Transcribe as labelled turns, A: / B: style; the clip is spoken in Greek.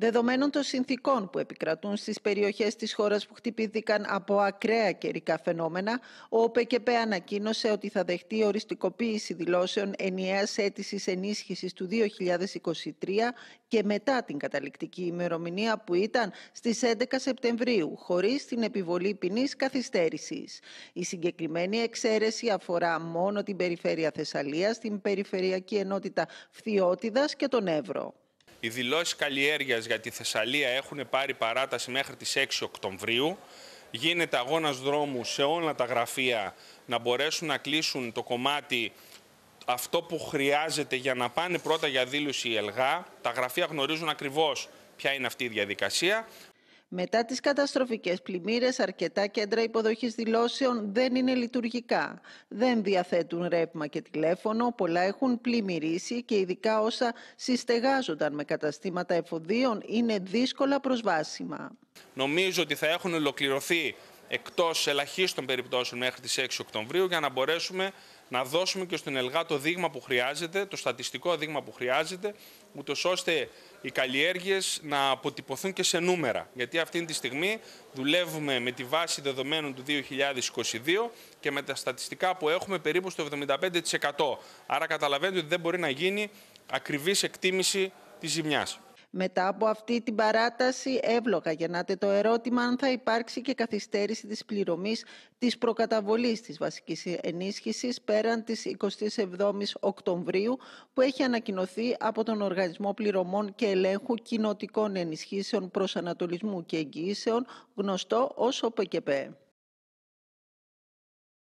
A: Δεδομένων των συνθήκων που επικρατούν στις περιοχές της χώρας που χτυπήθηκαν από ακραία καιρικά φαινόμενα, ο ΟΠΕΚΕΠΕ ανακοίνωσε ότι θα δεχτεί οριστικοποίηση δηλώσεων ενιαίας αίτησης ενίσχυσης του 2023 και μετά την καταληκτική ημερομηνία που ήταν στις 11 Σεπτεμβρίου, χωρίς την επιβολή ποινής καθυστέρησης. Η συγκεκριμένη εξαίρεση αφορά μόνο την περιφέρεια Θεσσαλίας, την περιφερειακή ενότητα Φθιώτιδας και τον Εύρο.
B: Οι δηλώσεις καλλιέργειας για τη Θεσσαλία έχουν πάρει παράταση μέχρι τις 6 Οκτωβρίου. Γίνεται αγώνας δρόμους σε όλα τα γραφεία να μπορέσουν να κλείσουν το κομμάτι αυτό που χρειάζεται για να πάνε πρώτα για δήλωση η ΕΛΓΑ. Τα γραφεία γνωρίζουν ακριβώς ποια είναι αυτή η διαδικασία.
A: Μετά τις καταστροφικές πλημμύρες, αρκετά κέντρα υποδοχής δηλώσεων δεν είναι λειτουργικά. Δεν διαθέτουν ρεύμα και τηλέφωνο, πολλά έχουν πλημμυρίσει και ειδικά όσα συστεγάζονταν με καταστήματα εφοδίων είναι δύσκολα προσβάσιμα.
B: Νομίζω ότι θα έχουν ολοκληρωθεί εκτός ελαχίστων περιπτώσεων μέχρι τις 6 Οκτωβρίου για να μπορέσουμε να δώσουμε και στον Ελγά το δείγμα που χρειάζεται, το στατιστικό δείγμα που χρειάζεται, ούτως ώστε οι καλλιέργειες να αποτυπωθούν και σε νούμερα. Γιατί αυτή τη στιγμή δουλεύουμε με τη βάση δεδομένων του 2022 και με τα στατιστικά που έχουμε περίπου στο 75%. Άρα καταλαβαίνετε ότι δεν μπορεί να γίνει ακριβής εκτίμηση της ζημιάς.
A: Μετά από αυτή την παράταση, εύλογα γεννάται το ερώτημα αν θα υπάρξει και καθυστέρηση της πληρωμής της προκαταβολής της βασικής ενίσχυσης πέραν της 27ης Οκτωβρίου που έχει ανακοινωθεί από τον Οργανισμό Πληρωμών και Ελέγχου Κοινοτικών Ενισχύσεων Προσανατολισμού και Εγγυήσεων, γνωστό ως ΟΠΕΚΕΠΕ.